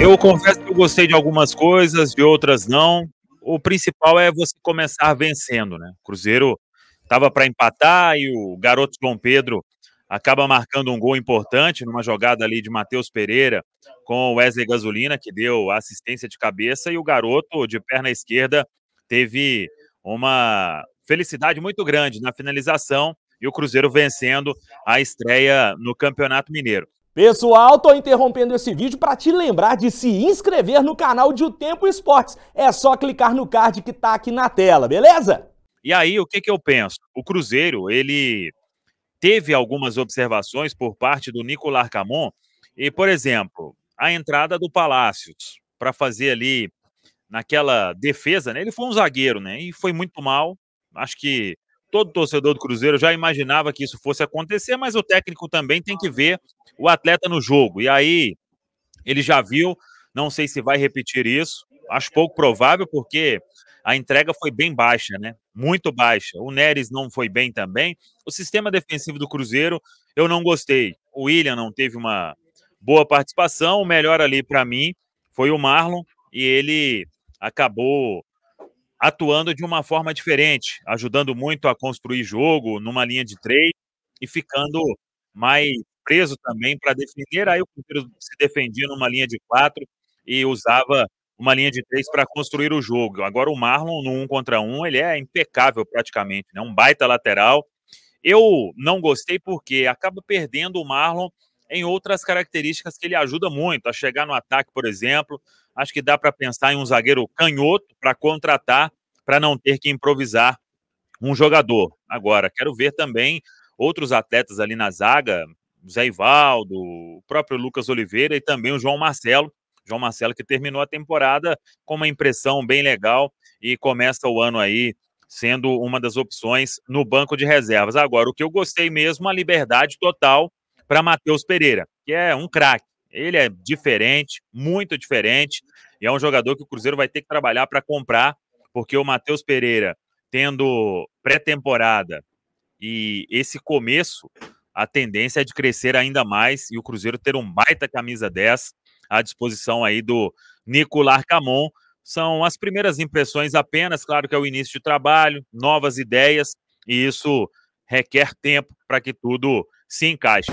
Eu confesso que eu gostei de algumas coisas, de outras não. O principal é você começar vencendo, né? O Cruzeiro estava para empatar e o garoto João Pedro acaba marcando um gol importante numa jogada ali de Matheus Pereira com o Wesley Gasolina, que deu assistência de cabeça, e o garoto de perna esquerda teve uma felicidade muito grande na finalização e o Cruzeiro vencendo a estreia no Campeonato Mineiro. Pessoal, tô interrompendo esse vídeo para te lembrar de se inscrever no canal de O Tempo Esportes. É só clicar no card que tá aqui na tela, beleza? E aí, o que que eu penso? O Cruzeiro, ele teve algumas observações por parte do Nicolas Camon, e por exemplo, a entrada do Palácios para fazer ali naquela defesa, né? Ele foi um zagueiro, né? E foi muito mal. Acho que todo torcedor do Cruzeiro já imaginava que isso fosse acontecer, mas o técnico também tem que ver o atleta no jogo. E aí, ele já viu, não sei se vai repetir isso, acho pouco provável, porque a entrega foi bem baixa, né? Muito baixa. O Neres não foi bem também. O sistema defensivo do Cruzeiro, eu não gostei. O William não teve uma boa participação. O melhor ali para mim foi o Marlon e ele acabou atuando de uma forma diferente, ajudando muito a construir jogo numa linha de três e ficando mais preso também para defender. Aí o Cruzeiro se defendia numa linha de quatro e usava uma linha de três para construir o jogo. Agora o Marlon no um contra um ele é impecável praticamente, né? Um baita lateral. Eu não gostei porque acaba perdendo o Marlon em outras características que ele ajuda muito, a chegar no ataque, por exemplo, acho que dá para pensar em um zagueiro canhoto para contratar, para não ter que improvisar um jogador. Agora, quero ver também outros atletas ali na zaga, Zé Ivaldo, o próprio Lucas Oliveira e também o João Marcelo. João Marcelo que terminou a temporada com uma impressão bem legal e começa o ano aí sendo uma das opções no banco de reservas. Agora, o que eu gostei mesmo, a liberdade total para Matheus Pereira, que é um craque. Ele é diferente, muito diferente, e é um jogador que o Cruzeiro vai ter que trabalhar para comprar, porque o Matheus Pereira, tendo pré-temporada e esse começo, a tendência é de crescer ainda mais e o Cruzeiro ter um baita camisa 10 à disposição aí do Nicolás Camon. São as primeiras impressões apenas, claro que é o início de trabalho, novas ideias, e isso requer tempo para que tudo se encaixe.